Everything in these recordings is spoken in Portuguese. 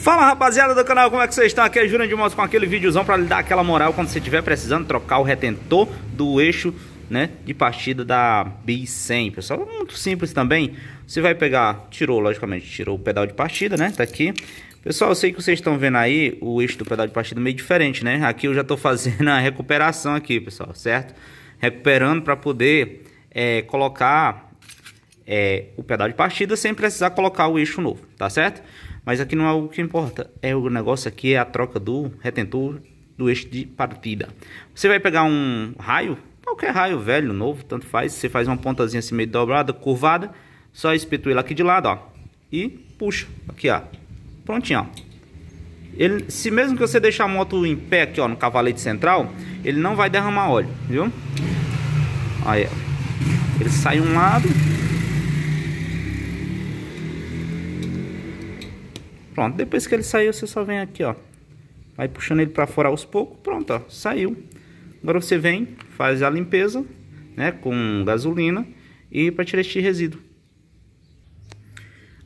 Fala rapaziada do canal, como é que vocês estão? Aqui é Júnior de Motos com aquele videozão para lhe dar aquela moral quando você estiver precisando trocar o retentor do eixo né, de partida da B100, pessoal. Muito simples também. Você vai pegar, tirou, logicamente, tirou o pedal de partida, né? Tá aqui. Pessoal, eu sei que vocês estão vendo aí o eixo do pedal de partida meio diferente, né? Aqui eu já tô fazendo a recuperação aqui, pessoal, certo? Recuperando para poder é, colocar é, o pedal de partida sem precisar colocar o eixo novo, tá certo? Mas aqui não é algo que importa. É o negócio aqui é a troca do retentor do eixo de partida. Você vai pegar um raio, qualquer raio velho, novo, tanto faz. Você faz uma pontazinha assim meio dobrada, curvada. Só espetua ele aqui de lado, ó. E puxa. Aqui, ó. Prontinho, ó. Ele, se mesmo que você deixar a moto em pé aqui, ó, no cavalete central, ele não vai derramar óleo, viu? Aí, ele sai um lado, Pronto, depois que ele saiu, você só vem aqui, ó. Vai puxando ele para fora aos poucos, pronto, ó, saiu. Agora você vem, faz a limpeza, né, com gasolina e para tirar este resíduo.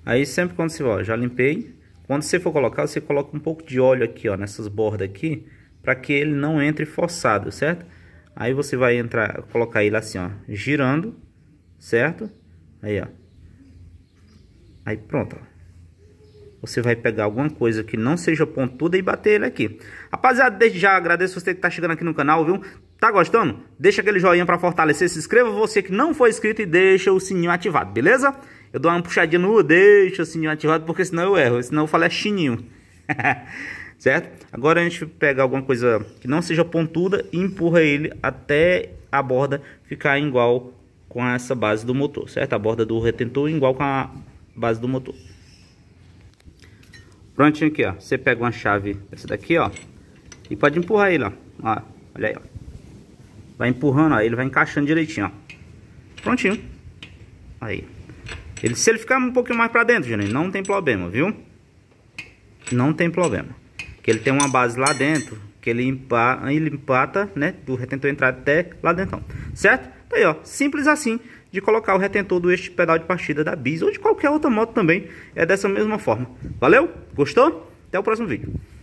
Aí sempre quando você, ó, já limpei, quando você for colocar, você coloca um pouco de óleo aqui, ó, nessas bordas aqui, para que ele não entre forçado, certo? Aí você vai entrar, colocar ele assim, ó, girando, certo? Aí, ó. Aí pronto, ó você vai pegar alguma coisa que não seja pontuda e bater ele aqui. Rapaziada, desde já agradeço você que está chegando aqui no canal, viu? Tá gostando? Deixa aquele joinha para fortalecer, se inscreva você que não foi inscrito e deixa o sininho ativado, beleza? Eu dou uma puxadinha no deixa o sininho ativado, porque senão eu erro, senão eu falo é chininho. certo? Agora a gente pega alguma coisa que não seja pontuda e empurra ele até a borda ficar igual com essa base do motor, certo? A borda do retentor igual com a base do motor. Prontinho aqui, ó. Você pega uma chave essa daqui, ó. E pode empurrar ele, ó. ó olha aí, ó. Vai empurrando, ó. Ele vai encaixando direitinho, ó. Prontinho. Aí. Ele, se ele ficar um pouquinho mais pra dentro, Juninho, não tem problema, viu? Não tem problema. Que ele tem uma base lá dentro, que ele, empa, ele empata, né? Do retentor entrar até lá dentro, certo? Aí, ó, simples assim de colocar o retentor do eixo de pedal de partida da Bis ou de qualquer outra moto também é dessa mesma forma. Valeu? Gostou? Até o próximo vídeo.